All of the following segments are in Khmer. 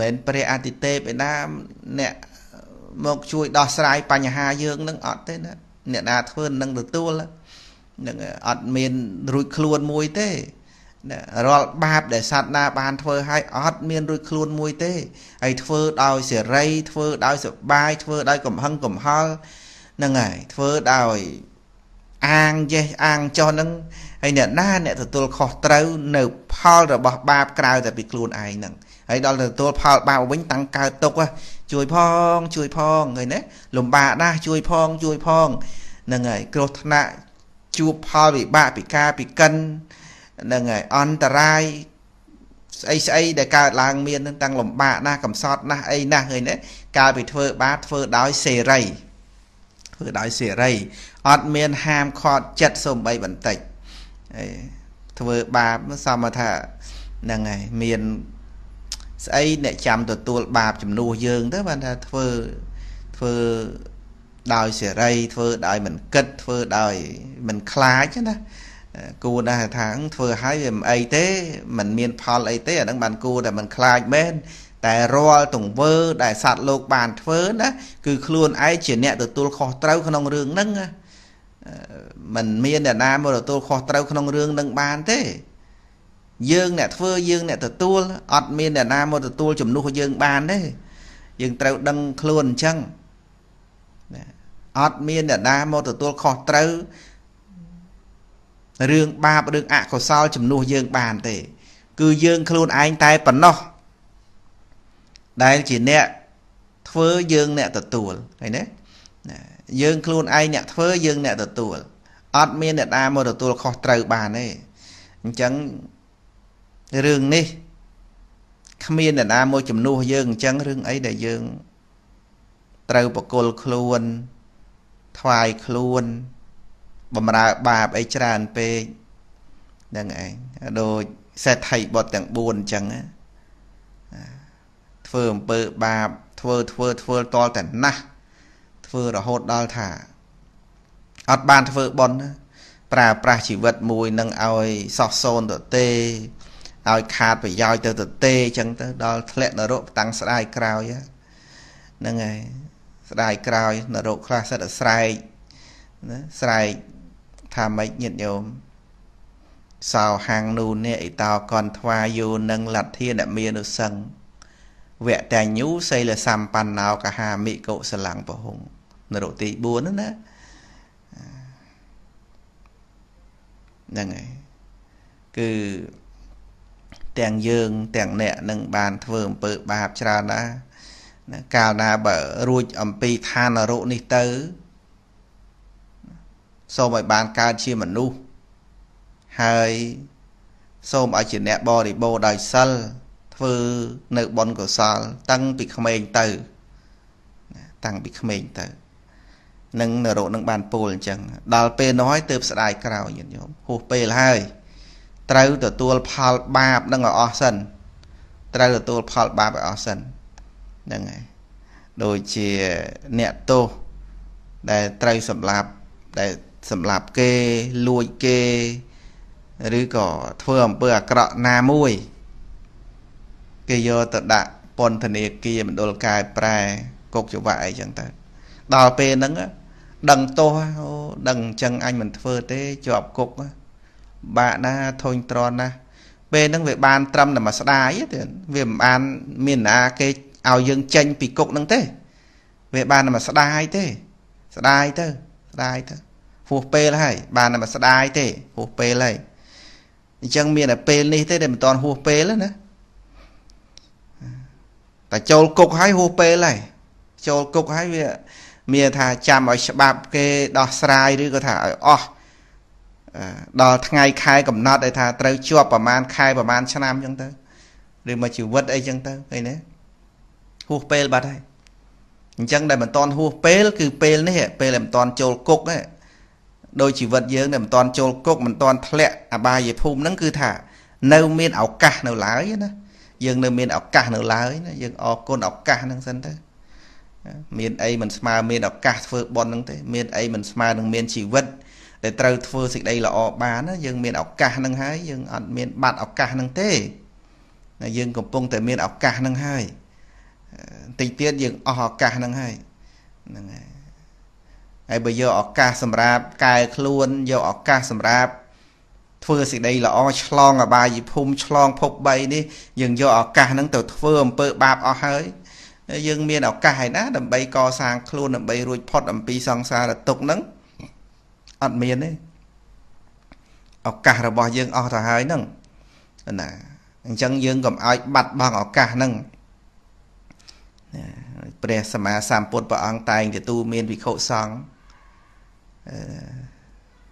មិនព្រះអតិទេពឯណាអ្នកមកជួយ ដោះស្រាយបញ្ហាយើង នឹងអត់ទេណាអ្នកណាធ្វើនឹងទទួលនឹងអត់មានរួចខ្លួនមួយទេ រាល់បាបដែលសត្វណាបានធ្វើឲ្យអត់មាន រួចខ្លួនមួយទេហើយធ្វើដោយសេរីធ្វើដោយសបាយធ្វើដោយកំហឹងកំហល់ហ្នឹងហើយធ្វើដោយអាងចេះអាងចោះហ្នឹងហើយអ្នកណា អ្នកទទួលខុសត្រូវ នៅ ផលរបស់បាបក្រៅតែពីខ្លួនឯងហ្នឹងហើយដល់ទទួលផលបាបវិញតាំងកើតទុកជួយផងជួយផងឃើញទេលំបាកណាស់ជួយផងជួយផងហ្នឹងហើយគ្រោះថ្នាក់ជួបផលវិបាកពីការពីកិនហ្នឹងហើយអន្តរាយស្អីស្អីដែលកើតឡើងមាននឹងតាំងលំបាកណាស់កំសត់ណាស់អីណាស់ឃើញទេកាលពីធ្វើបាបធ្វើដោយសេរីធ្វើដោយសេរីអត់មានហាមឃាត់ចិត្តសូម្បីបន្តិចធ្វើបាបសមថាហ្នឹងហើយមានស្អីអ្នកចាំទទួលបាបជំនួសយើង ទៅបានថាធ្វើធ្វើដោយសេរីធ្វើដោយមិនគិតធ្វើដោយមិនខ្លាចណាគួរណាស់ថាធ្វើហើយវាមិនអីទេมันមាន ផលអីទេអានឹងបានគួរតែมันខ្លាចមែនតែរាល់ទង្វើដែលសត្វលោកបានធ្វើណាគឺខ្លួនឯងជាអ្នកទទួលខុសត្រូវ ក្នុងរឿងហ្នឹងណាมันមានអ្នកណាមកទទួលខុសត្រូវក្នុងរឿងនឹងបានទេយើងអ្នកធ្វើយើងអ្នកទទួលអត់មានអ្នកណាមកទទួលជំនួសយើងបានទេយើងត្រូវដឹងខ្លួនអញ្ចឹងណាអត់មានអ្នកណាមកទទួលខុសត្រូវរឿងបាបរឿងអកុសលជំនួសយើងបានទេ គឺយើង ខ្លួនឯងតែប៉ុណ្ណោះដែលជាអ្នកធ្វើយើងអ្នកទទួលឃើញទេណាយើង ខ្លួនឯងអ្នកធ្វើយើងអ្នកទទួលអត់មានអ្នកណាមកទទួលខុសត្រូវបានទេអញ្ចឹងរឿងនេះគ្មានអ្នកណាមួយជំនួសយើងអញ្ចឹងរឿងអីដែលយើងត្រូវបកលខ្លួនថ្វាយខ្លួនបំរើបាបអីច្រើនពេកហ្នឹងឯងដូចសេដ្ឋីបុតទាំង4អញ្ចឹងធ្វើអំពើបាបធ្វើធ្វើធ្វើតលតែណាស់ធ្វើរហូតដល់ថា អត់បានធ្វើបុណ្យប្រើប្រាស់ជីវិតមួយនឹងឲ្យសោះសូន្យទៅទេឲ្យខាតប្រយោជន៍ទៅទៅទេអញ្ចឹងទៅដល់ធ្លាក់នរកតាំងស្ដាយក្រោយហ្នឹងហើយស្ដាយក្រោយនរកខ្លះសិតស្រែកណាស្រែកថាម៉េចញាតិញោមសោហាងនូនេះអីតោកនថ្វាយោនឹងលទ្ធិអ្នកមានឧសឹងវៈតញ្ញូសីលសម្បណ្ណោកហាមិកុសលង្ពហុងនរកទី4ណាហ្នឹងហើយគឺទាំងយើងទាំងអ្នកនឹងបានធ្វើអំពើបាបច្រើនណាស់ណាកាលណាបើរួចអំពីឋានរកនេះទៅ សូមឲ្យបានកើតជាមនុស្សហើយសូមឲ្យជាអ្នកបរិបូរដោយសិលធ្វើនៅបុណ្យកុសលតាំងពីក្មេងទៅ តាំងពីក្មេងទៅនឹងនរោនឹងបានពោលអញ្ចឹងដល់ពេលនោះហើយទើបស្ដាយក្រោយញាតិញោមហួសពេលហើយត្រូវទទួលផលបាបនឹងឲ្យអស់សិនត្រូវទទួលផលបាបឲ្យអស់សិនហ្នឹងហើយដូចជាអ្នកទោសដែលត្រូវសម្លាប់ដែលសម្លាប់គេលួចគេឬក៏ធ្វើអំពើអាក្រក់ណាមួយគេយកទៅដាក់ពន្ធនាគារមណ្ឌលកែប្រែគុកច្បាប់អីចឹងទៅដល់ពេលហ្នឹងដឹងទោសអូដឹងអញ្ចឹងអញមិនធ្វើទេជាប់គុកបាក់ណាធុញទ្រាន់ណា ពេលហ្នឹងវា បានត្រឹមតែមួយស្ដាយទេវាមិនបានមានណាគេឲ្យយើងចេញពីគុកហ្នឹងទេ វាបានតែមួយស្ដាយទេស្ដាយទៅស្ដាយទៅហួសពេលហើយបានតែមួយស្ដាយទេហួសពេលហើយអញ្ចឹងមានតែពេលនេះទេ ដែលមិនតាន់ហួសពេលណាតែចូលគុកហើយហួសពេលហើយចូលគុកហើយវាមានថាចាំឲ្យច្បាប់គេដោះស្រាយឬក៏ថាឲ្យអស់ដល់ថ្ងៃខែកំណត់ឲ្យថាត្រូវជាប់ប្រហែលខែប្រហែលឆ្នាំអញ្ចឹងទៅឬមកជីវិតអីអញ្ចឹងទៅឃើញទេហួសពេលបាត់ហើយអញ្ចឹងដែលមិនតន់ហួសពេលគឺពេលនេះពេលដែលមិនតន់ចូលគុកដោយជីវិតយើងដែលមិនតន់ចូលគុកមិនតន់ធ្លាក់អបាយភូមិហ្នឹងគឺថានៅ មានឱកាសនៅឡើយណាយើងនៅមានឱកាសនៅឡើយណាយើងអរគុណឱកាសហ្នឹងសិនទៅមានអីមិនស្មើមានឱកាសធ្វើប៉ុនហ្នឹងទេមានអីមិនស្មើនឹងមានជីវិតទេដែលត្រូវធ្វើសេចក្តីល្អបានយើងមានឱកាសនឹងហើយយើងអត់មានបាត់ឱកាសនឹងទេតែយើងកំពុងតែមានឱកាសនឹងហើយតិចទៀតយើងអស់ឱកាសនឹងហើយហ្នឹងហើយហើយបើយកឱកាសសម្រាប់កែខ្លួនយកឱកាសសម្រាប់ធ្វើសេចក្តីល្អឆ្លងអបាយភូមិឆ្លងភព3នេះយើងយកឱកាសហ្នឹងទៅធ្វើអំពើ បាបអស់ហើយយើងមានឱកាសឯណាដើម្បីកសាងខ្លួនដើម្បីរួចផុតអំពីសង្សារទុក្ខហ្នឹងអត់មានទេឱកាសរបស់យើងអស់ទៅហើយហ្នឹងណាអញ្ចឹងយើងកុំឲ្យបាត់បង់ឱកាសហ្នឹងព្រះសម្មាសម្ពុទ្ធព្រះអង្គតែងទទួលមានវិខុសង្ឃ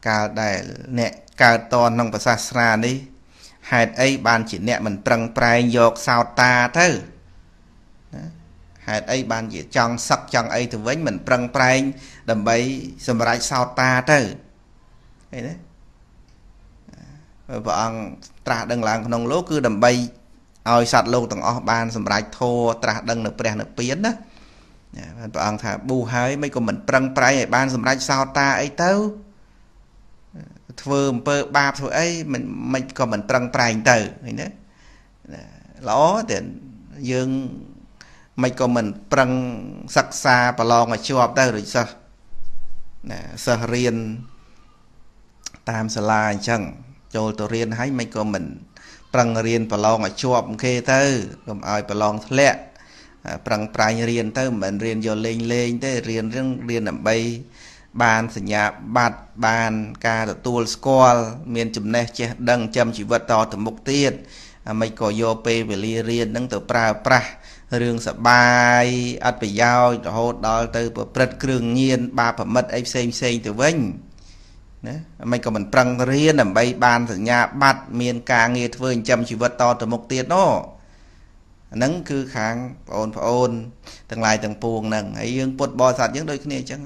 កាលដែលអ្នកកើតតនក្នុងសាសនានេះហេតុអីបានជាអ្នកមិនប្រឹងប្រែងយកសោតតាទៅណាហេតុអីបានជាចង់សឹកចង់អីទៅវិញមិនប្រឹងប្រែងដើម្បី សម្រេចសោតតាទៅឃើញទេព្រះអង្គត្រាស់ដឹងឡើងក្នុងលោកគឺដើម្បីឲ្យសត្វលោកទាំងអស់បានសម្រេចធម៌ត្រាស់ដឹង នៅព្រះនិព្វានណាបានព្រះអង្គថាប៊ូហើយមិនក៏មិនប្រឹងប្រែងឲ្យបានសម្រេចសោតតាអីទៅធ្វើអំពើបាបធ្វើអីមិនមិនក៏មិនប្រឹងប្រែងទៅឃើញទេល្អតែយើងមិនក៏មិនប្រឹងសិក្សាប្រឡងឲ្យជាប់ទៅដូចសិស្សណាសិស្សរៀនតាមសាលាអញ្ចឹងចូលទៅរៀនហើយមិនក៏មិន ប្រឹងរៀនប្រឡងឲ្យជាប់គេទៅកុំឲ្យប្រឡងធ្លាក់ប្រឹងប្រែងរៀនទៅមិនមែនរៀនយកលេងលេង ទេរៀនរឿងរៀនដើម្បី បានសញ្ញាបត្របាន ការទទួលស្គាល់មានចំណេះចេះ ដឹងចាំជីវិតតទៅមុខទៀតអាមិនក៏យកពេលវេលារៀននឹងទៅប្រើប្រាស់រឿងសបាយអត់ប្រយោជន៍រហូតដល់ទៅប្រព្រឹត្តគ្រឿងញៀនបាបប្រមិតអីផ្សេងផ្សេងទៅវិញណាអាមិនក៏មិនប្រឹងរៀនដើម្បីបានសញ្ញាបត្រមានការងារធ្វើចិញ្ចឹមជីវិតតទៅមុខទៀតណោះអាហ្នឹងគឺខាងបងប្អូនទាំងឡាយទាំងពួងហ្នឹងហើយយើងពុទ្ធបរិស័ទយើងដូចគ្នាអញ្ចឹង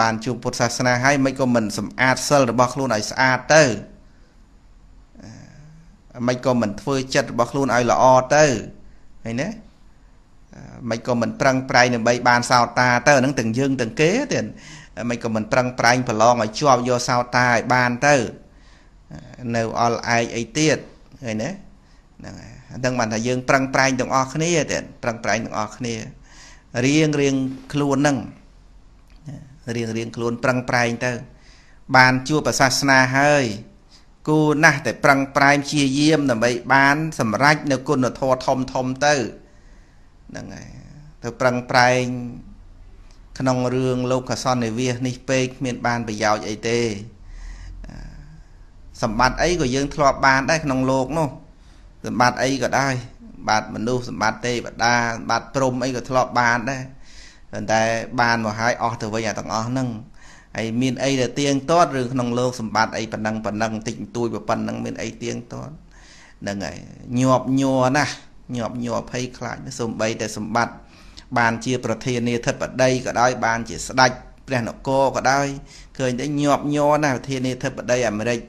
បានជួបពុទ្ធសាសនាហើយមិនក៏មិនសម្អាតសិលរបស់ខ្លួនឲ្យស្អាតទៅមិនក៏មិនធ្វើចិត្តរបស់ខ្លួនឲ្យល្អទៅហើយណាមិនក៏មិនប្រឹងប្រែងដើម្បីបានសោតាទៅហ្នឹងទាំងយើងទាំងគេទៀតមិនក៏មិនប្រឹងប្រែងប្រឡងឲ្យជាប់យកសោតាឲ្យបានទៅនៅអល់ឯកអីទៀតឃើញទេហ្នឹងហើយហ្នឹងបានថាយើងប្រឹងប្រែងទាំងអស់គ្នាទៀតប្រឹងប្រែងទាំងអស់គ្នារៀងរៀងខ្លួនហ្នឹងរៀងរៀងខ្លួនប្រឹងប្រែងទៅ បានជួបសាសនាហើយគូណាស់តែ ប្រឹងប្រែងព្យាយាមដើម្បីបាន សម្រេចនៅគុណធម៌ធំធំទៅហ្នឹងហើយទៅប្រឹងប្រែងក្នុងរឿងលោក កសននិវាសនេះពេកគ្មាន បាន ប្រយោជន៍អីទេសម្បត្តិអីក៏យើងធ្លាប់បាន ដែរក្នុងលោកនោះសម្បត្តិអីក៏ដែរសម្បត្តិមនុស្សសម្បត្តិទេវតាសម្បត្តិព្រំអីក៏ធ្លាប់បានដែរប៉ុន្តែបានមកហើយអស់ទៅវិញអាទាំងអស់ហ្នឹងហើយមានអីដែលទៀងទាត់ឬក្នុងលោកសម្បត្តិអីប៉ុណ្ណឹងប៉ុណ្ណឹងបន្តិចបន្តួចប៉ុណ្ណឹងមានអីទៀងទាត់ហ្នឹងហើយញាប់ញ័រណាស់ញាប់ញ័រភ័យខ្លាចសំបីតែសម្បត្តិបានជាប្រធានាធិបតីក៏ដោយ បានជាស្ដេចព្រះនគរក៏ដោយឃើញតែញាប់ញ័រណាស់ប្រធានាធិបតីអាមេរិក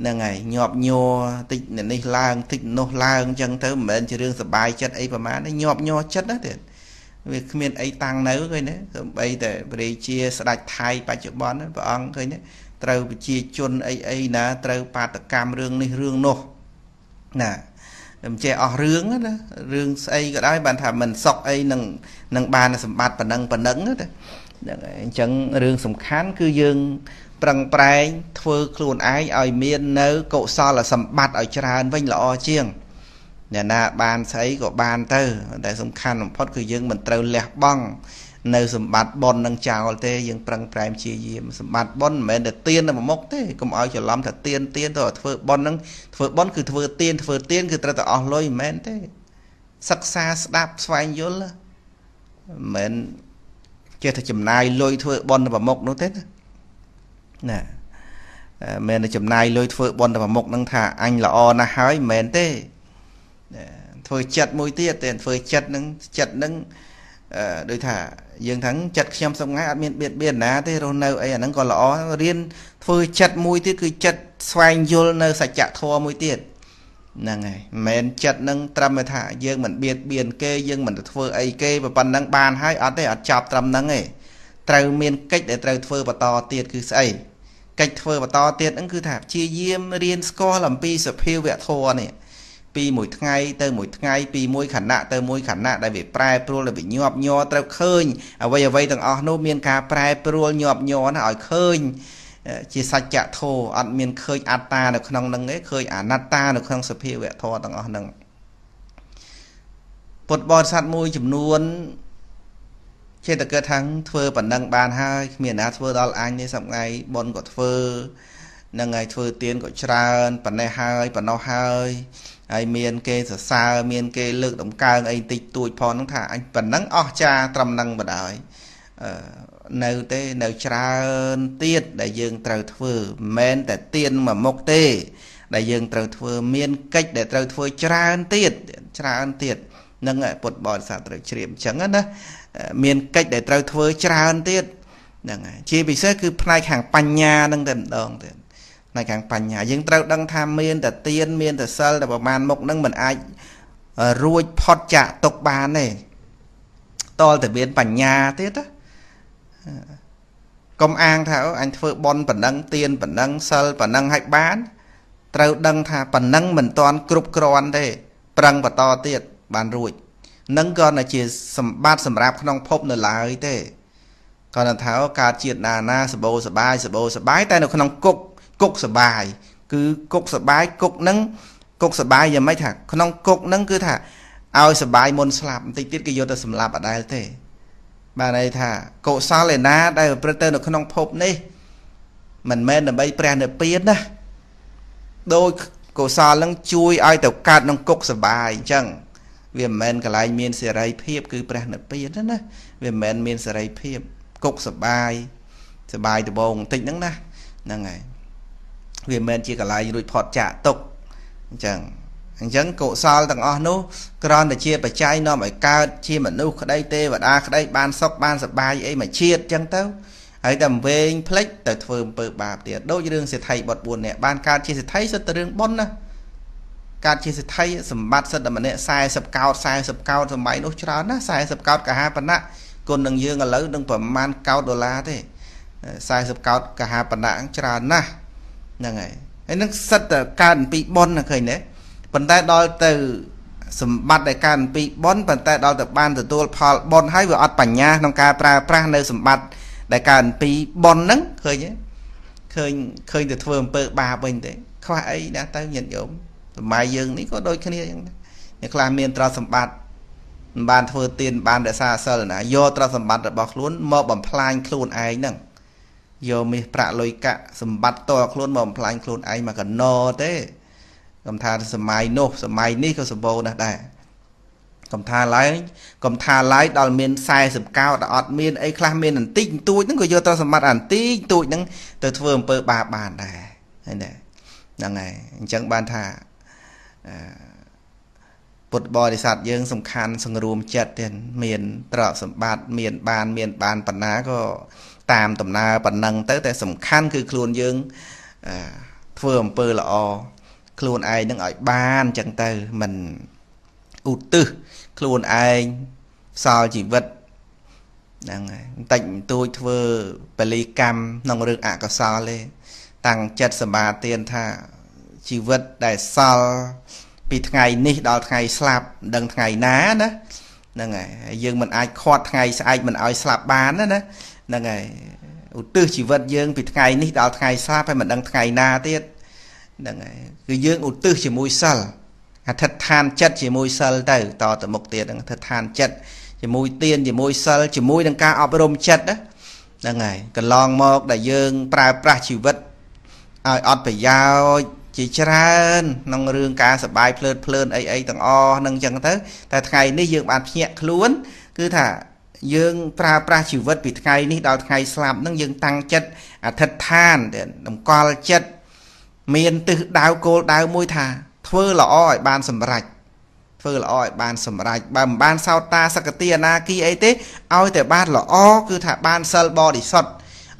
ហ្នឹងហើយញាប់ញ័រតិចនេះឡើងតិចនោះឡើងអញ្ចឹងទៅមិនមែនជារឿងសុបាយចិត្តអីប្រមាណទេញាប់ញ័រចិត្តណាទៀតវាគ្មានអីតាំងនៅឃើញទេសំបីតែព្រះរាជាស្ដេចថៃបច្ចុប្បន្នព្រះអង្គឃើញទេត្រូវប្រជាជនអីអីណាត្រូវ បាតកម្មរឿងនេះរឿងនោះណាមិនចេះអស់រឿងណារឿងស្អីក៏ដោយបានថាមិនសុកអីនឹងនឹងបានសម្បត្តិប៉ុណ្ណឹងប៉ុណ្ណឹងទៅហ្នឹងហើយអញ្ចឹងរឿងសំខាន់គឺយើងប្រឹងប្រែងធ្វើខ្លួនឯងឲ្យមាន នៅកុសល សម្បត្តិឲ្យច្រើនវិញល្អជាងអ្នកណាបានស្អីក៏បានទៅតែសំខាន់បំផុតគឺយើងមិនត្រូវលះបង់នៅសម្បត្តិបុណ្យនឹងចោលទេយើងប្រឹងប្រែងព្យាយាមសម្បត្តិបុណ្យមិនមែនតែទៀនទៅប្រមុខទេកុំឲ្យច្រឡំថាទៀនទៀនទៅធ្វើបុណ្យនឹងធ្វើបុណ្យគឺធ្វើទៀនធ្វើទៀនគឺត្រូវតែអស់លុយមិនមែនទេ សិក្សាស្ដាប់ស្វែងយល់មិនមែនចេះតែចំណាយលុយធ្វើបុណ្យទៅប្រមុខនោះទេណាមិនមែនតែចំណាយលុយធ្វើបុណ្យទៅប្រមុខនឹងថាអញល្អណាស់ហើយមិនមែនទេធ្វើចិត្តមួយទៀតតែធ្វើចិត្តនឹងចិត្តនឹងដូចថា យើងថាចិត្តខ្ញុំសង្ហាអត់មានបៀតបៀនណាទេរស់នៅអីអាហ្នឹងក៏ល្អរៀនធ្វើចិត្តមួយទៀតគឺចិត្តស្វែងយល់នៅសច្ចធម៌មួយទៀតហ្នឹងហើយមិនមែនចិត្តនឹងត្រឹមថាយើងមិនបៀតបៀនគេយើងមិនទៅធ្វើអីគេប៉ុណ្ណឹងបានហើយអត់ទេអត់ចប់ត្រឹមហ្នឹងទេត្រូវមានកិច្ចដែលត្រូវធ្វើបន្តទៀតគឺស្អីកិច្ចធ្វើបន្តទៀតហ្នឹងគឺថាព្យាយាមរៀនស្គាល់អំពីសភាវៈធម៌នេះពីមួយថ្ងៃទៅមួយថ្ងៃពីមួយខណៈទៅមួយខណៈដែលវាប្រែប្រួលវាញាប់ញ័រត្រូវឃើញអ្វីអ្វីទាំងអស់នោះមានការប្រែប្រួលញាប់ញ័រណាឲ្យឃើញជាសច្ចធម៌អត់មានឃើញអត្តានៅក្នុងនឹងទេឃើញអនត្តានៅក្នុងសភាវៈធម៌ទាំងអស់នឹងពុទ្ធបរិស័ទមួយចំនួនចេតកឺថាងធ្វើប៉ុណ្ណឹងបានហើយគ្មានណាធ្វើដល់អញទេសប្ងៃប៉ុនក៏ធ្វើនឹងហើយធ្វើទៀនក៏ច្រើនប៉ុណ្ណេះហើយប៉ុណ្ណោះហើយហើយមានគេសរសើរមាន គេ លើកតម្កើងអីតិចតួចផងហ្នឹងថាអញប៉ុណ្ណឹងអស់ចាត្រឹមហ្នឹងបណ្ដោយនៅទេនៅច្រើនទៀតដែលយើងត្រូវធ្វើមិនមែនតែទៀនមួយមុខទេ ដែលយើងត្រូវធ្វើមានកិច្ចដែលត្រូវធ្វើ ច្រើនទៀតច្រើនទៀតនឹងពុទ្ធបរិស័ទត្រូវជ្រាបអញ្ចឹងណាមានកិច្ចដែលត្រូវធ្វើ ច្រើនទៀតហ្នឹងហើយជាពិសេសគឺផ្នែកខាងបញ្ញាហ្នឹងតែម្ដងទៀតនៅខាងបញ្ញាយើងត្រូវដឹងថាមានតែទៀនមានតែសិលតែប្រមាណមុខនឹងមិនអាចរួចផុតចាកទុកបានទេតលតែមានបញ្ញាទៀតណាកុំអាងថាអូអញធ្វើប៉ុនប៉ុណ្ណឹងទៀនប៉ុណ្ណឹងសិលប៉ុណ្ណឹងឲ្យបាន ត្រូវដឹងថាប៉ុណ្ណឹងមិនទាន់គ្រប់គ្រាន់ទេប្រឹងបន្តទៀតបានរួច នឹងក៏នៅជា សម្បត្តិសម្រាប់ក្នុងភពនៅឡើយទេគាត់ថាកើតជាតិណាណាសបោសបាយសបោសបាយតែនៅក្នុងគុកគុកសបាយគឺគុកសបាយគុកហ្នឹងគុកសបាយយ៉ាងម៉េចថា ក្នុងគុកហ្នឹងគឺថាឲ្យសបាយមុនស្លាប់បន្តិចទៀតគេយកទៅសម្លាប់អដែលទេ បានន័យថាកុសលឯណាដែលប្រព្រឹត្តទៅនៅក្នុងភពនេះ មិនមែនដើម្បីព្រះនិព្វានណាដោយកុសលនឹងជួយឲ្យទៅកើតក្នុងគុកសបាយអញ្ចឹងវាមិនមែនកន្លែងមានសេរីភាពគឺព្រះនិព្វានណាវាមិនមែនមានសេរីភាពគុកសបាយសបាយដបងបន្តិចហ្នឹងណាហ្នឹងហើយវាមិនជាកន្លែងរួចផុតចាកទុកអញ្ចឹងអញ្ចឹងកុសលទាំងអស់នោះក្រនតែជាបច្ច័យនាំឲ្យកើតជាមនុស្សក្តីទេវតាក្តី បានសុខបានសប្បាយអីមួយជាតិអញ្ចឹងទៅហើយតែវែងផ្លិចទៅធ្វើអំពើបាបទៀតដូចរឿងសេដ្ឋីបុត4នាក់បានកើតជាសេដ្ឋីសិតទៅរឿងបុណ្យណាកើតជាសេដ្ឋីសម្បត្តិសិតតែម្នាក់40កោត40កោតសម័យនោះច្រើនណា40កោតកហាបណៈគុណនឹងយើងឥឡូវនឹងប្រមាណកោតដុល្លារទេ40កោតកហាបណៈច្រើនណាស់ហ្នឹងហើយហើយនឹងសិតតែកើតអំពីប៉ុនឃើញទេប៉ុន្តែដល់ទៅសម្បត្តិដែលកើតអំពីប៉ុនប៉ុន្តែដល់ទៅបានទទួលផលប៉ុនហើយវាអត់បញ្ញាក្នុងការប្រើប្រាស់នៅសម្បត្តិដែលកើតអំពីប៉ុនហ្នឹងឃើញទេឃើញឃើញតែធ្វើអំពើ បាបវិញទេខ្វះអីណាស់ទៅញាតិញោមសម័យយើងនេះក៏ដូចគ្នាអញ្ចឹងអ្នកខ្លះមានទ្រព្យសម្បត្តិមិនបានធ្វើទានបានរក្សាសិលណាយកទ្រព្យសម្បត្តិរបស់ខ្លួនមកបំផ្លាញខ្លួនឯងហ្នឹងយកមាសប្រាក់លុយកាក់សម្បត្តិតខ្លួនមកបំផ្លាញខ្លួនឯងមកកណោទេកំថាសម័យនោះសម័យនេះក៏សម្បូរណាស់ដែរកំថាឡើយកំថាឡើយដល់មាន40កោដល់អត់មានអីខ្លះមានបន្តិចបន្តួចហ្នឹងក៏យកទៅសម្បត្តិអាបន្តិចបន្តួចហ្នឹងទៅធ្វើអំពើបាបបានដែរហើយណាហ្នឹងហើយអញ្ចឹងបានថាពុទ្ធបរិស័ទយើង សំខាន់សង្រួមចិត្តទៀតមានទ្រព្យសម្បត្តិមានបាន មាន បានបណ្ណាក៏តាមដំណើរប៉ុណ្ណឹងទៅតែសំខាន់គឺខ្លួនយើងធ្វើអំពើល្អខ្លួនឯងនឹងឲ្យបានអញ្ចឹងទៅមិនឧទ្ទិសខ្លួនឯងផ្សល់ជីវិតហ្នឹងហើយបន្តិចបន្តួចធ្វើបលីកម្មក្នុងរឿងអកុសលទេតាំងចិត្តសមាទានថាជីវិតដែលសល់ពីថ្ងៃនេះដល់ថ្ងៃស្លាប់ដឹងថ្ងៃណាណាហ្នឹងហើយយើងមិនអាចខាត់ថ្ងៃស្អែកមិនឲ្យស្លាប់បានណាណាហ្នឹងហើយឧទ្ទិសជីវិតយើងពីថ្ងៃនេះដល់ថ្ងៃស្លាប់ហើយមិនដឹងថ្ងៃណាទៀតហ្នឹងហើយគឺយើងឧទ្ទិសជាមួយសិលអធិដ្ឋានចិត្តជាមួយសិលទៅតទៅមុខទៀតហ្នឹងអធិដ្ឋានចិត្តជាមួយទានជាមួយសិលជាមួយនឹងការអប់រំចិត្តហ្នឹងហើយកន្លងមកដែលយើង ប្រើប្រាស់ជីវិតឲ្យអត់ប្រយោជន៍ជាច្រើនក្នុងរឿងការសបាយភ្លើតភ្លើនអីអីទាំងអស់ហ្នឹងចឹងទៅតែថ្ងៃនេះយើងបានភ្ញាក់ខ្លួន គឺថាយើងប្រើប្រាស់ជីវិតពីថ្ងៃនេះដល់ថ្ងៃស្លាប់នឹងយើងតាំងចិត្តអធិដ្ឋានតម្កល់ចិត្តមានទិសដៅគោលដៅមួយថាធ្វើល្អឲ្យបានសម្រេចធ្វើល្អឲ្យ បាន សម្រេចបើមិនបានសោតតាសក្តិអនាគីអីទេឲ្យតែបានល្អគឺថាបានសិលបរិសុទ្ធ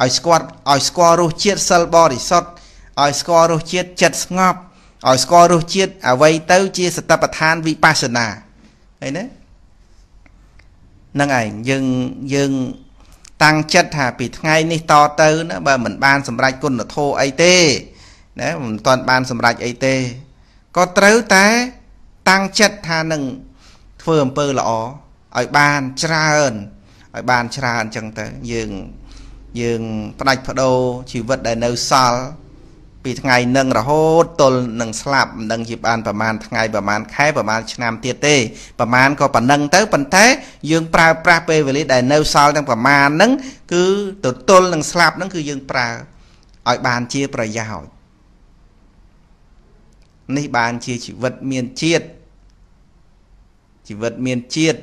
ឲ្យស្គាល់ឲ្យស្គាល់រសជាតិសិលបរិសុទ្ធឲ្យស្គាល់រសជាតិចិត្តស្ងប់ឲ្យស្គាល់រសជាតិអ្វីទៅជាសតបដ្ឋានវិបស្សនាឃើញទេនឹងឯងយើងយើងតាំងចិត្តថាពីថ្ងៃនេះតទៅណាបើ មិនបានសម្រេចគុណធម៌អីទេណាមិនទាន់បាន សម្រេចអីទេក៏ត្រូវតែ តាំងចិត្តថានឹងធ្វើអំពើល្អឲ្យបានច្រើនឲ្យបានច្រើនអញ្ចឹងទៅ យើងយើងផ្ដាច់ផ្ដោជីវិតដែលនៅសល់ពីថ្ងៃនឹងរហូតទល់នឹងស្លាប់មិនដឹងជាបានប្រមាណថ្ងៃប្រមាណខែប្រមាណឆ្នាំទៀតទេប្រមាណក៏ប៉ុណ្ណឹងទៅប៉ុន្តែយើងប្រើប្រាស់ពេលវេលាដែលនៅសល់ទាំងប្រមាណហ្នឹងគឺទៅទល់នឹងស្លាប់ហ្នឹងគឺយើងប្រើឲ្យបានជាប្រយោជន៍នេះបានជាជីវិតមានជាតិជីវិតមានជាតិ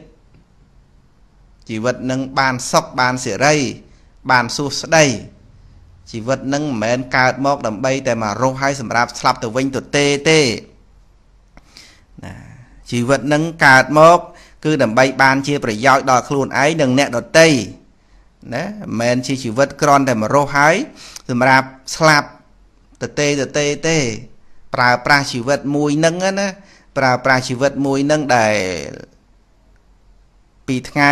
ជីវិតនឹងបានសុខបានសេរី បានសុខស្ដីជីវិតនឹងមិនមែនកើតមកដើម្បីតែមករស់ហើយសម្រាប់ស្លាប់ទៅវិញទៅទេទេណាជីវិតនឹងកើតមក គឺ ដើម្បីបានជា ប្រយោជន៍ដល់ខ្លួនឯងនិងអ្នកដទៃណាមិនមែនជាជីវិតក្រន់តែមករស់ហើយសម្រាប់ស្លាប់ទៅទេទៅទេទេប្រើប្រាស់ជីវិតមួយនឹងណាប្រើប្រាស់ជីវិតមួយនឹងដែលពីថ្ងៃ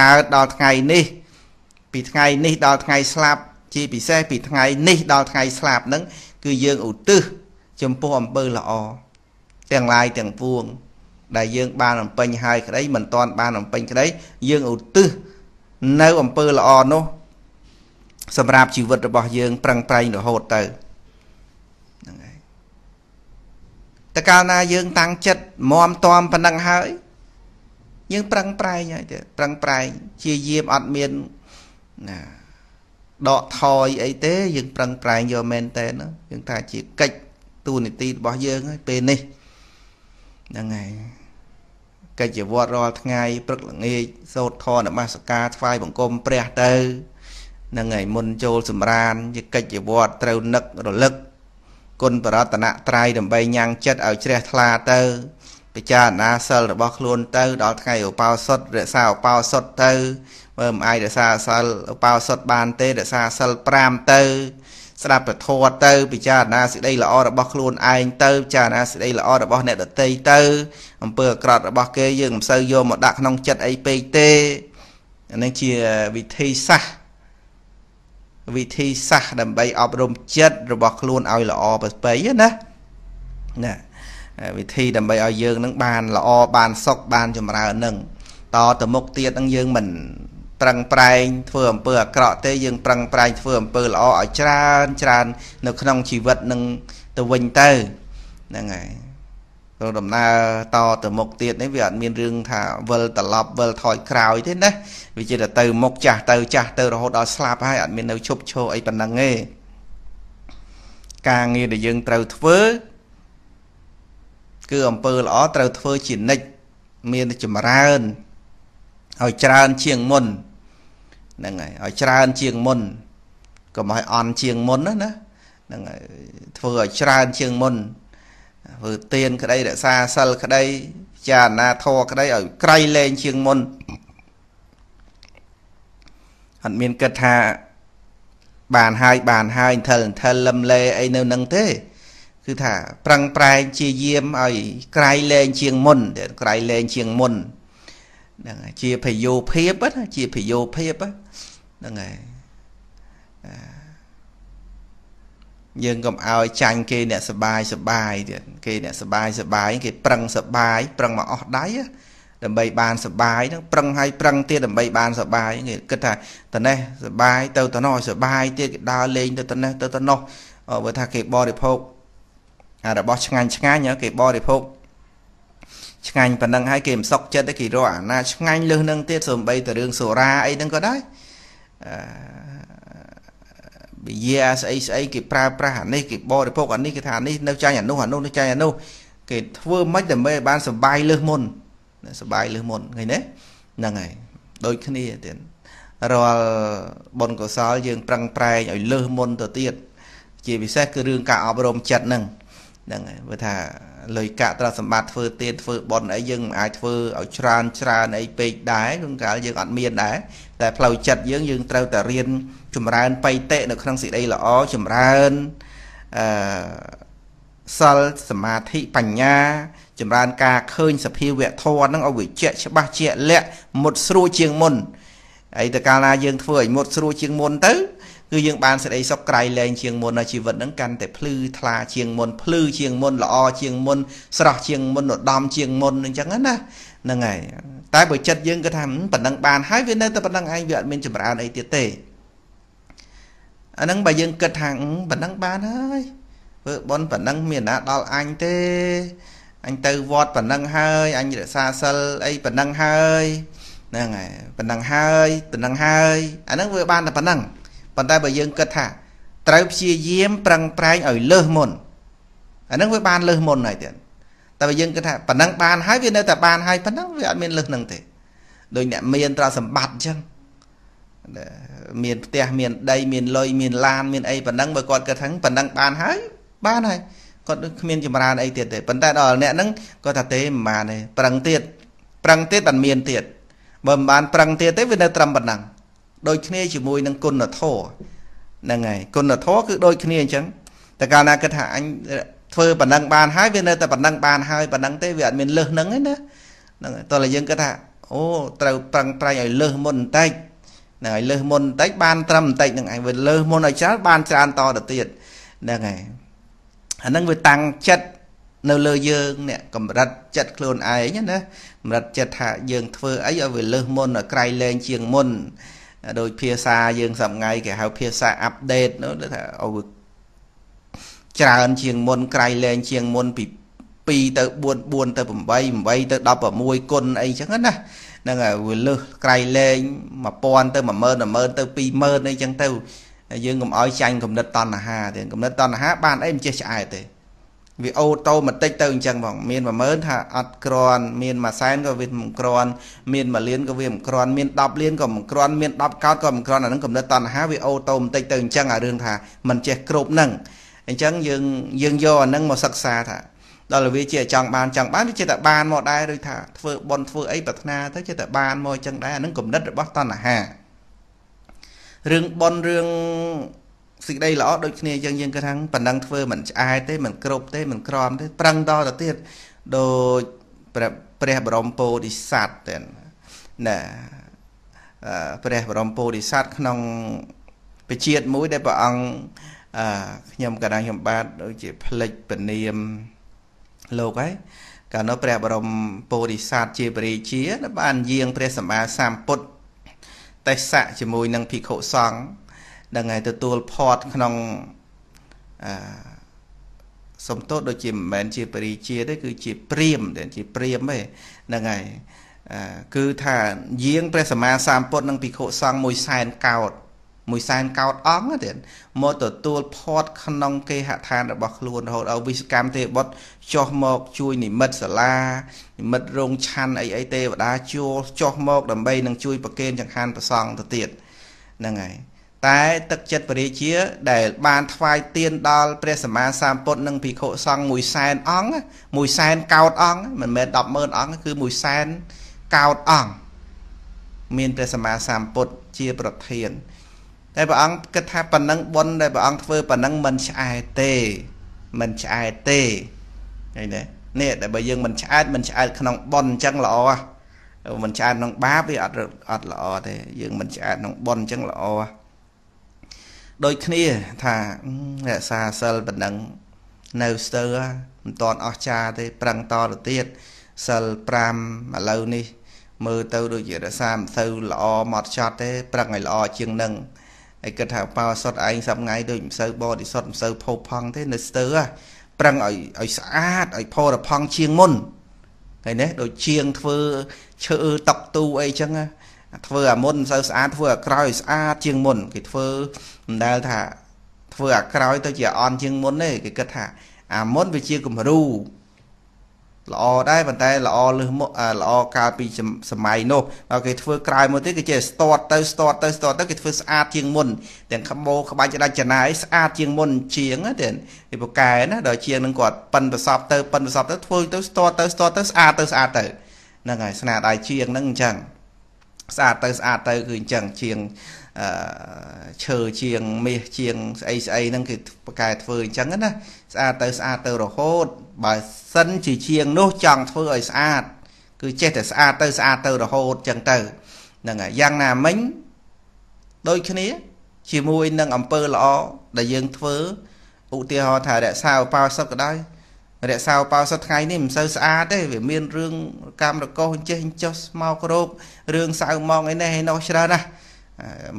កើតដល់ថ្ងៃនេះពីថ្ងៃនេះដល់ថ្ងៃស្លាប់ជាពិសេសពីថ្ងៃនេះដល់ថ្ងៃស្លាប់ហ្នឹងគឺយើងឧទ្ទិសចំពោះអំពើល្អទាំងឡាយទាំងពួង ដែលយើងបានបំពេញហើយក្តីមិនទាន់បានបំពេញក្តីយើងឧទ្ទិសនៅអំពើល្អនោះសម្រាប់ជីវិតរបស់យើង ប្រឹងប្រែងរហូតទៅហ្នឹងហើយតើកាលណាយើងតាំងចិត្តមមតមប៉ុណ្ណឹងហើយយើងប្រឹងប្រែងហើយទៅប្រឹងប្រែងជាយាមអត់មានណាដកថយអីទេ យើងប្រឹងប្រែងយកមែនតើយើងថាជាកិច្ចទូនីតិរបស់យើងហើយពេលនេះហ្នឹងហើយកិច្ចវត្តរាល់ថ្ងៃព្រឹកល្ងាចសូត្រធម៌នមស្ការថ្វាយបង្គំព្រះទៅហ្នឹងហើយមុនចូលសម្រានជាកិច្ចវត្តត្រូវនឹករលឹកគុណបរតនៈត្រៃដើម្បីញ៉ាំងចិត្តឲ្យជ្រះថ្លាទៅពិចារណាសិលរបស់ខ្លួន ទៅដល់ថ្ងៃឧបោសថរក្សាឧបោសថទៅបើមិនអាចរក្សាសិលឧបោសថបានទេរក្សាសិល5ទៅ ស្ដាប់ពធទៅពិចារណាសេចក្តីល្អរបស់ខ្លួនឯងទៅពិចារណាសេចក្តីល្អរបស់អ្នកដទៃទៅ អំពើអាក្រក់របស់គេយើងមិនសូវយកមកដាក់ក្នុងចិត្តអីពេកទេអានឹងជាវិធីសាស្ត្រវិធីសាស្ត្រដើម្បី អប់រំចិត្តរបស់ខ្លួនឲ្យល្អប្រពៃណាណាវិធីដើម្បីឲ្យយើងនឹងបានល្អបានសុខបានចម្រើននឹងតទៅមុខទៀតនឹងយើងមិនប្រឹងប្រែងធ្វើអំពើអាក្រក់ទេ យើងប្រឹងប្រែងធ្វើអំពើល្អឲ្យច្រើនច្រើននៅក្នុងជីវិតនឹងទៅវិញទៅហ្នឹងហើយទៅដំណើរតទៅមុខទៀតនេះវាអត់មានរឿងថាវិលត្រឡប់វិលថយក្រោយទេណាវាជាទៅមុខចាស់ទៅចាស់ទៅរហូតដល់ស្លាប់ហើយអត់មាននៅឈប់ឈរអីប៉ុណ្ណឹងទេការងារដែលយើងត្រូវធ្វើគឺអំពើល្អត្រូវធ្វើជានិច្ចមានចម្រើនឲ្យច្រើនជាងមុនហ្នឹងហើយឲ្យច្រើនជាងមុនកុំឲ្យអន់ជាងមុនណាណាហ្នឹងហើយធ្វើឲ្យច្រើនជាងមុនធ្វើទៀនក្តីរក្សាសិលក្តីចារណាធរក្តីឲ្យក្រៃលែងជាងមុនអត់មានគិតថាបានហើយបានហើយអន្ទិលអន្ទិលលឹមលេអីនៅនឹងទេគឺថាប្រឹងប្រែងជាយាមឲ្យ ក្រៃលែងជាងមុនក្រៃលែងជាងមុនហ្នឹងហើយជាភយោភាពណាជាភយោភាពហ្នឹងហើយយើងកុំឲ្យចាញ់គេ អ្នកសបាយសបាយទៀតគេអ្នកសបាយសបាយគេប្រឹងសបាយប្រឹងមកអស់ដៃដើម្បីបានសបាយហ្នឹងប្រឹងឲ្យប្រឹងទៀតដើម្បីបានសបាយគេគិតថាត្នេះសបាយទៅត្នោះសបាយទៀតគេដើរលេងទៅត្នេះទៅត្នោះបើថា គេបរិភោគអារបស់ឆ្ងាញ់ឆ្ងាញ់គេបរិភោគឆ្ងាញ់ប៉ុណ្ណឹងហើយគេមិនសុខចិត្តទេគេរកអាណាឆ្ងាញ់លឹះនឹងទៀតសំបីតរឿងសូរ៉ាអីហ្នឹងក៏ដែរអឺបិយាស្អីស្អីគេប្រើប្រាស់អានេះគេបរិភោគអានេះគេថាអានេះនៅចាញ់អានោះអានោះនៅចាញ់អានោះគេធ្វើមិនដើម្បីឲ្យបានសុបាយលឹះមុនសុបាយលឹះមុនឃើញទេហ្នឹងហើយដូចគ្នាទៀតរាល់បុណ្យកុសល យើងប្រឹងប្រែងឲ្យលើសមុនទៅទៀតជាពិសេសគឺរឿងការអប់រំចិត្តហ្នឹងហ្នឹងហើយព្រោះថាលុយកាក់ត្រូវសម្បត្តិធ្វើទៀតធ្វើប៉ុនអីយើងមិនអាចធ្វើឲ្យច្រើន ច្រើនអីពេកដែរក្នុងកាលយើងអត់មានដែរតែផ្លូវចិត្តយើងយើងត្រូវតែរៀនចម្រើនបៃតៈនៅក្នុងសេចក្តីល្អចម្រើនអឺសិលសមាធិបញ្ញាចម្រើនការឃើញសភាវៈធម៌ហ្នឹងឲ្យវាជាក់ច្បាស់ជាក់លាក់មុតស្រួលជាងមុនអីតកាលណាយើង ធ្វើឲ្យមុតស្រួលជាងមុនទៅគឺយើងបានសេចក្តីសុខក្រៃលែងជាងមុនហើយជីវិតនឹងកាន់តែភ្លឺថ្លាជាងមុនភ្លឺជាងមុន ល្អជាងមុន ស្រស់ជាងមុនឧត្តមជាងមុនអញ្ចឹងណាហ្នឹងហើយតែបើចិត្តយើងគិតថាប៉ណ្ណឹងបានហើយវានៅតែប៉ណ្ណឹងឯងវាអត់មានចម្រើនអីទៀតទេអាហ្នឹងបើយើងគិតថាប៉ណ្ណឹងបានហើយធ្វើបនប៉ណ្ណឹងមានណាដល់អញទេអញទៅវត្តប៉ណ្ណឹងហើយអញរក្សាសិលអីប៉ណ្ណឹងហើយហ្នឹងហើយប៉ណ្ណឹងហើយប៉ណ្ណឹងហើយអាហ្នឹងវាបានតែប៉ណ្ណឹងប៉ុន្តែបើយើងគិតថាត្រូវព្យាយាម ប្រឹងប្រែងឲ្យលើសមុនអាហ្នឹងវាបានលើសមុនហើយទៀតតែបើយើងគិតថាប៉ណ្ណឹងបានហើយវានៅតែបានហើយប៉ណ្ណឹងវាអត់មានលើសនឹងទេ ដូចអ្នកមានទ្រព្យសម្បត្តិអញ្ចឹងមានផ្ទះមានដីមានលុយមានឡានមានអីប៉ណ្ណឹងបើគាត់គិតថាប៉ណ្ណឹងបានហើយបានហើយគាត់គ្មានចម្រើនអីទៀតទេប៉ុន្តែដល់អ្នកហ្នឹងគាត់ថាទេមិនបានទេប្រឹងទៀតប្រឹងទៀតបានមានទៀតបើមិនបានប្រឹងទៀតទេវានៅត្រឹមប៉ុណ្ណឹងដូចគ្នាជាមួយនឹងគុណធម៌ហ្នឹងហើយគុណធម៌គឺដូចគ្នាអញ្ចឹងតែកាលណាគិតថាអញធ្វើប៉ុណ្ណឹងបានហើយវានៅតែប៉ុណ្ណឹងបានហើយប៉ុណ្ណឹងទេវាអត់មានលឹះហ្នឹងឯណាហ្នឹងហើយតោះតែយើងគិតថាអូត្រូវប្រឹងប្រែងឲ្យលឹះមុនបន្តិចហ្នឹងហើយលឹះមុនបន្តិចបានត្រឹមបន្តិចហ្នឹងឯងវាលឹះមុនឲ្យច្រើនបានច្រើនតទៅទៀតហ្នឹងហើយអាហ្នឹងវាតាំងចិត្តនៅលើយើងនេះកម្រិតចិត្តខ្លួនឯងណាកម្រិតចិត្តថាយើងធ្វើអីឲ្យវាលឹះមុនឲ្យក្រៃលែងជាងមុនដោយភាសាយើងសប្ងៃគេហៅភាសាអាប់ដេតនោះថាអូច្រើនជាងមុនក្រៃលែងជាងមុនពី2ទៅ4 4ទៅ8 8ទៅ16គុណអីចឹងណាហ្នឹងហើយវាលើសក្រៃលែង1000ទៅ10000 10000ទៅ20000អីចឹងទៅ យើងកុំឲ្យចាញ់គំនិតតណ្ហាទេគំនិតតណ្ហាបានអីមិនចេះឆ្អែតទេវាអូតូម៉ាទិកទៅអញ្ចឹងហ្មងមាន10000ថាអត់ក្រាន់មាន1សែនក៏វាមិនក្រាន់មាន1លានក៏វាមិនក្រាន់មាន10លានក៏មិនក្រាន់មាន10កោតក៏មិនក្រាន់អានឹងកំណត់តណ្ហាវាអូតូម៉ាទិកទៅអញ្ចឹងអារឿងថាมันចេះគ្រប់នឹងអញ្ចឹងយើងយើងយកអានឹងមកសិក្សាថាដល់វាជាចង់បានចង់បានវាចេះតែបានមកដែរដូចថាធ្វើបន់ធ្វើអីប្រាថ្នាទៅចេះតែបានមកអញ្ចឹងដែរអានឹងកំណត់របស់តណ្ហារឿងបន់រឿងសេចក្តីល្អដូចគ្នាយើងយើងគិតថាប៉ណ្ណឹងធ្វើមិនឆ្អែតទេមិនគ្រប់ទេមិនក្រំទេ ប្រឹងតទៅទៀតដូចព្រះព្រះបរមពោធិសត្វទេណាព្រះបរមពោធិសត្វក្នុងពជាតិមួយ ដែលព្រះអង្គខ្ញុំកណ្ដាលខ្ញុំបាទដូចជាផ្លិចពនាមលោកហើយកាលនោះព្រះបរមពោធិសត្វជាបរិជាបានយាងព្រះសម្មាសម្ពុទ្ធទេសៈជាមួយនឹងភិក្ខុសង្ឃដឹងហើយទទួលផត់ក្នុងអឺសំទោសដូចជាមិនមែនជាបរិជាទេគឺជា ព្រាមតែជាព្រាមទេហ្នឹងហើយគឺថាយាងព្រះសម្មាសម្ពុទ្ធនិងភិក្ខុសង្ឃ100,000កោដ100,000កោដអង្គទៀតមកទទួលផត់ក្នុងគេហដ្ឋានរបស់ខ្លួនរហូតដល់វិសកម្មទេបុត្រចុះមកជួយនិមិត្តសាលានិមិត្តរោងឆាន់អីអីទេវតាជួលចុះមកដើម្បីនឹងជួយប្រគេនចង្ហាន់ប្រសង់ទៅទៀតហ្នឹងហើយតែ ទឹកចិត្តពរាជាដែលបាន ថ្វាយទៀនដល់ព្រះសម្មាសម្ពុទ្ធនិងភិក្ខុសង្ឃ100,000អង្គ100,000កោដអង្គមិនមែន100000អង្គគឺ100,000កោដអង្គមានព្រះសម្មាសម្ពុទ្ធជាប្រធានតែព្រះអង្គគិតថាប៉ុណ្ណឹងបុណ្យដែលព្រះអង្គធ្វើប៉ុណ្ណឹងមិនឆ្អែតទេមិនឆ្អែតទេឃើញទេនេះតែបើយើងមិនឆ្អែតមិនឆ្អែតក្នុងបុណ្យអញ្ចឹងល្អមិនឆ្អែតក្នុងបាបវាអត់អត់ល្អទេ យើងមិនឆ្អែតក្នុងបុណ្យអញ្ចឹងល្អហ៎ដូចគ្នាថារក្សាសិលប៉ុណ្ណឹងនៅស្ទើរមិនតាន់អស្ចារទេ ប្រឹងតទៅទៀតសិល5ឥឡូវនេះ មើលទៅដូចជារក្សាមិនទៅល្អមកចត់ទេ ប្រឹងឲ្យល្អជាងនឹងឯគិតថាប៉ោសុតឯងសប្ងៃដូចមិនសូវបរិសុទ្ធមិនសូវភោផង់ទេនៅស្ទើរប្រឹងឲ្យឲ្យស្អាតឲ្យផរផង់ជាងមុនឃើញទេដូចជាងធ្វើឈើតុកទូអីចឹងណាធ្វើអាមុនមិនសូវស្អាតធ្វើអាក្រោយស្អាតជាងមុនគេធ្វើមិនដែលថា ធ្វើអាក្រោយទៅជាអន់ជាងមុនទេគេគិតថាអាមុនវាជាគំរូល្អដែរប៉ុន្តែល្អលឹះមុខល្អកាលពីសម័យនោះដល់គេធ្វើក្រោយមកទៀតគេចេះស្ទាត់ទៅស្ទាត់ទៅស្ទាត់ទៅគេធ្វើស្អាតជាងមុនទាំងក្បោក្បាច់ដាច់ចណាយស្អាតជាងមុនជាងទេពីប្រកែណាដល់ជាងនឹងគាត់ប៉ិនប្រសពទៅប៉ិនប្រសពទៅធ្វើទៅស្ទាត់ទៅស្ទាត់ទៅស្អាតទៅស្អាតទៅហ្នឹងហើយស្នាដៃជាងហ្នឹងអញ្ចឹងស្អាតទៅស្អាតទៅគឺអញ្ចឹងជាងអឺឈើជាងមាសជាងស្អីស្អីហ្នឹងគឺប្រកែធ្វើអញ្ចឹងណាស្អាតទៅស្អាតទៅរហូត បើសិនជាជាង នោះចង់ធ្វើឲ្យស្អាតគឺចេះតែស្អាតទៅស្អាតទៅរហូតអញ្ចឹងទៅហ្នឹងហើយយ៉ាងណាមិញដូចគ្នាជាមួយនឹងអំពើល្អដែលយើងធ្វើឧទាហរណ៍ថារក្សាឧបោសថក៏ដោយរក្សាបោសុតថ្ងៃនេះមិនសូវស្អាតទេវាមានរឿងកម្មរកោសចេះចុះស្មោករោគរឿងសៅម៉ងអីនេះឯនោះច្រើនណាស់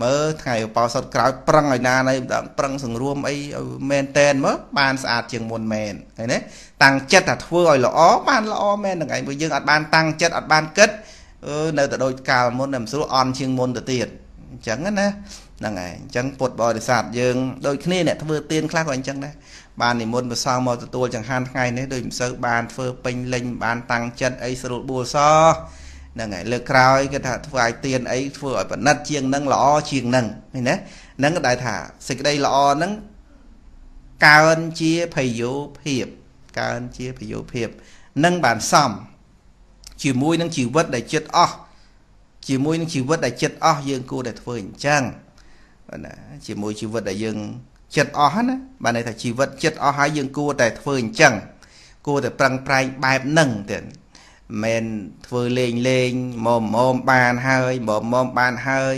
មើលថ្ងៃបោសុតក្រោយប្រឹងឲ្យណាណៃម្ដងប្រឹងសង្រួមអីឲ្យមែនតែនមើលបានស្អាតជាងមុនមែនឃើញទេតាំងចិត្តថាធ្វើឲ្យល្អបានល្អមែនហ្នឹងឯងព្រោះយើងអត់បានតាំងចិត្តអត់បានគិតនៅតែដូច កាលមុនតែមិនស្រួលអន់ជាងមុនទៅទៀតអញ្ចឹងណាហ្នឹងហើយអញ្ចឹងពុទ្ធបរិស័ទយើងដូចគ្នាអ្នកធ្វើទៀនខ្លះក៏អញ្ចឹងដែរបាននិមន្តប្រសងមកទទួលចង្ហាន់ថ្ងៃនេះដូចមិនសូវបានធ្វើពេញលេញបានតាំងចិត្តអីស្រួលបួលសោះហ្នឹងហើយលើក្រោយគេថាធ្វើឲ្យទៀនអីធ្វើឲ្យប្រណិតជាងនឹងល្អជាងនឹងឃើញទេហ្នឹងក៏ដែរថាសេចក្តីល្អហ្នឹងកើនជាភយោភាពកើនជាភយោភាពនឹងបានសំជាមួយនឹងជីវិតដែលចិត្តអស់ជាមួយនឹងជីវិតដែលចិត្តអស់យើងគួរតែធ្វើអញ្ចឹងណាជាមួយជីវិតដែលយើងចិត្តអស់ណាបានន័យថាជីវិតចិត្តអស់ហើយយើងគួរតែធ្វើអញ្ចឹងគួរតែប្រឹងប្រែងបែបហ្នឹងទៀតមិនធ្វើលេងលេងមុំមុំបានហើយមុំមុំបានហើយ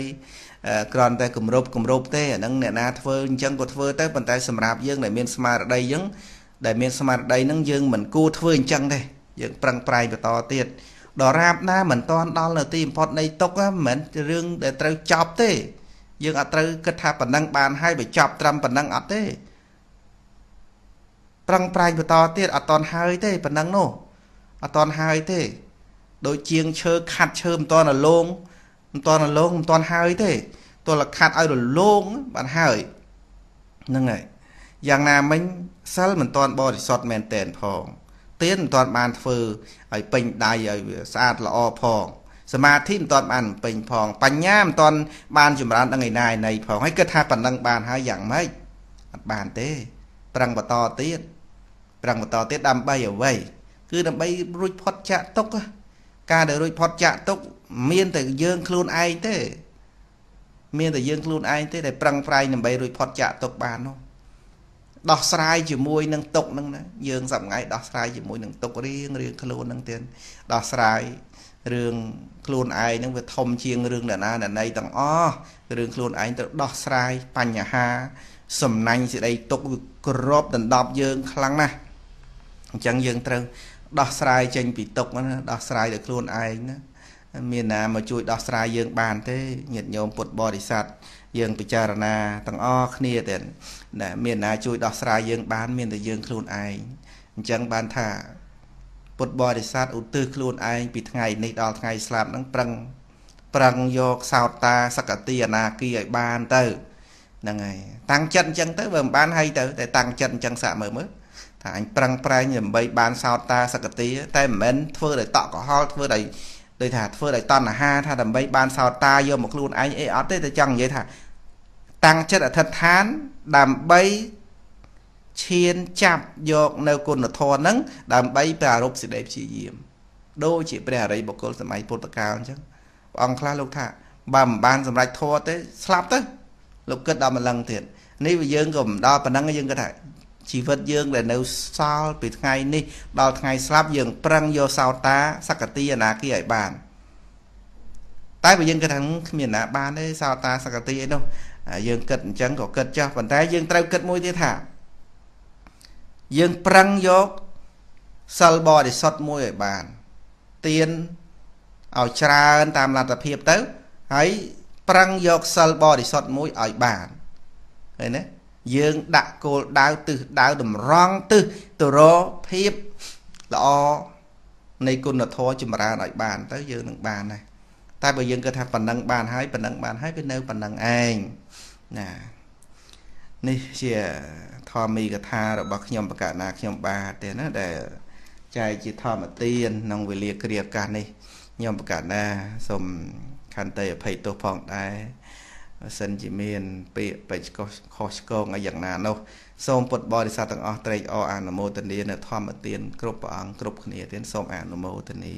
គ្រាន់តែគម្រប់គម្រប់ទេអាហ្នឹងអ្នកណាធ្វើអញ្ចឹងក៏ធ្វើទៅប៉ុន្តែសម្រាប់យើងដែលមានស្មារតីអញ្ចឹងដែលមានស្មារតីហ្នឹងយើងមិនគួរធ្វើអញ្ចឹងទេយើងប្រឹងប្រែងបន្តទៀតដរាបណាមិនតាន់ដល់នៅ ទីបំផុតនៃទុកហ្នឹងមិនរឿងដែលត្រូវចប់ទេយើងអត់ត្រូវគិតថាប៉ុណ្ណឹងបានហើយបញ្ចប់ ត្រឹមប៉ុណ្ណឹងអត់ទេប្រឹងប្រែងបន្តទៀតអត់តន់ហើយទេប៉ុណ្ណឹងនោះអត់តន់ហើយទេដូចជាងឈើខាត់ឈើមិនតន់រលោងមិនតន់រលោងមិនតន់ហើយទេទោះលខាត់ឲ្យរលោងបានហើយហ្នឹងហើយយ៉ាងណាមិញសិលមិនតន់បរិសុទ្ធមែនតែនផងទៀនមិនតន់បានធ្វើឲ្យពេញដៃឲ្យវាស្អាតល្អផងសមាធិមិនទាន់បានពេញផង បញ្ញាមិនទាន់បានចម្រើនដឹងឯណាឯណីផងហើយគិតថាប៉ុណ្ណឹងបានហើយយ៉ាងម៉េចអត់បានទេ ប្រឹងបន្តទៀតប្រឹងបន្តទៀតដើម្បីអ្វី គឺដើម្បីរួចផុតចាក់ទុកការដែលរួចផុតចាក់ទុកមានតែយើងខ្លួនឯងទេ មានតែយើងខ្លួនឯងទេដែលប្រឹងប្រែងដើម្បីរួចផុតចាក់ទុកបាននោះដោះស្រាយជាមួយនឹងទុកហ្នឹងណាយើងសប្ងៃដោះស្រាយជាមួយនឹងទុករៀងរៀងខ្លួនហ្នឹងទៀតដោះស្រាយរឿងខ្លួនឯងហ្នឹងវាធំជាងរឿងអ្នកណាអ្នកណីទាំងអស់រឿងខ្លួនឯងត្រូវដោះស្រាយបញ្ហាសំណាញ់សេចក្តីទុកវាគ្របដណ្ដប់យើង ខ្លាំងណាស់អញ្ចឹងយើងត្រូវដោះស្រាយចេញពីទុកណាដោះស្រាយដល់ខ្លួនឯងណាមានណាមកជួយដោះស្រាយយើងបានទេញាតិញោមពុទ្ធបរិស័ទយើងពិចារណាទាំងអស់គ្នាទេណាមានណាជួយដោះស្រាយយើងបានមានតែយើងខ្លួនឯងអញ្ចឹងបានថាពុទ្ធបរិស័ទឧទ្ទិសខ្លួនឯងពីថ្ងៃនេះដល់ថ្ងៃស្លាប់នឹងប្រឹងប្រឹងយកសោតតាសកតិអនាគីឲ្យបានទៅហ្នឹងហើយតាំងចិត្តអញ្ចឹងទៅបើមិនបានហើយទៅតែតាំងចិត្តអញ្ចឹងសាក់មើលមើលថាអញប្រឹងប្រែងដើម្បីបានសោតតាសកតិតែមិនមែនធ្វើដោយតក់កុហលធ្វើដោយដោយថាធ្វើដោយតណ្ហាថាដើម្បីបានសោតតាយកមកខ្លួនឯងអីអត់ទេតែចង់និយាយថាតាំងចិត្តអធិដ្ឋានដើម្បីឈានចាប់យកនៅគុណធម៌ហ្នឹងដើម្បីប្រារព្ធសេចក្តីព្យាយាម ដូចជាព្រះអរិយបុគ្គលសម័យពុទ្ធកាលអញ្ចឹងព្រះអង្គខ្លះលោកថាបើមិនបានសម្រេចធម៌ទេស្លាប់ទៅលោកគិតដល់ម្លឹងទៀតនេះវាយើងក៏មិនដល់ប៉ុណ្ណឹងយើងគិតថាជីវិតយើងដែលនៅសល់ពីថ្ងៃនេះដល់ថ្ងៃស្លាប់យើងប្រឹងយកសោតាសកតិអនាគីឲ្យបានតែបើយើងគិតថាគ្មានណាបានទេសោតាសកតិអីនោះយើងគិតអញ្ចឹងក៏គិតចាស់ប៉ុន្តែយើងត្រូវគិតមួយទៀតថាយើងប្រឹងយកសិលបរិសុទ្ធមួយឲ្យបានទៀនឲ្យច្រើនតាមលទ្ធភាពទៅហើយប្រឹងយកសិលបរិសុទ្ធមួយឲ្យបានឃើញទេយើងដាក់គោលដៅទិសដៅតម្រង់ទិសទៅរកភាពល្អនៃគុណធម៌ចម្រើនឲ្យបាន ទៅយើងនឹងបានដែរតែបើយើងគិតថាប៉ុណ្ណឹងបានហើយប៉ុណ្ណឹងបានហើយវានៅប៉ុណ្ណឹងឯងណានេះជាធម្មីកថារបស់ខ្ញុំបកណាខ្ញុំបាទទេណាដែលចែកជាធម្មទានក្នុងវេលាគ្រាកាសនេះខ្ញុំបកណាសូមខន្តីអភ័យទោសផងដែរបើសិនជាមាន ពាក្យបេចកុសខុសឆ្គងអីយ៉ាងណានោះសូមពុទ្ធបរិស័ទទាំងអស់ត្រេកអរអនុមោទនានៅធម្មទានគ្រប់ព្រះអង្គគ្រប់គ្នាទៀតសូមអនុមោទនា